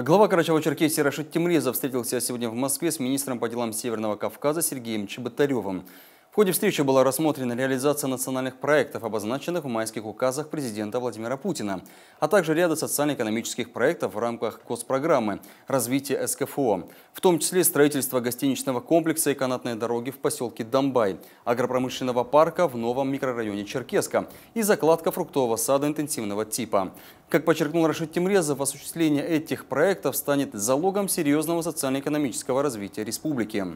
Глава Карачаева-Черкесии Рашид Тимрезов встретился сегодня в Москве с министром по делам Северного Кавказа Сергеем Чеботаревым ходе встречи была рассмотрена реализация национальных проектов, обозначенных в майских указах президента Владимира Путина, а также ряда социально-экономических проектов в рамках госпрограммы развития СКФО», в том числе строительство гостиничного комплекса и канатной дороги в поселке Домбай, агропромышленного парка в новом микрорайоне Черкеска и закладка фруктового сада интенсивного типа. Как подчеркнул Рашид Тимрезов, осуществление этих проектов станет залогом серьезного социально-экономического развития республики.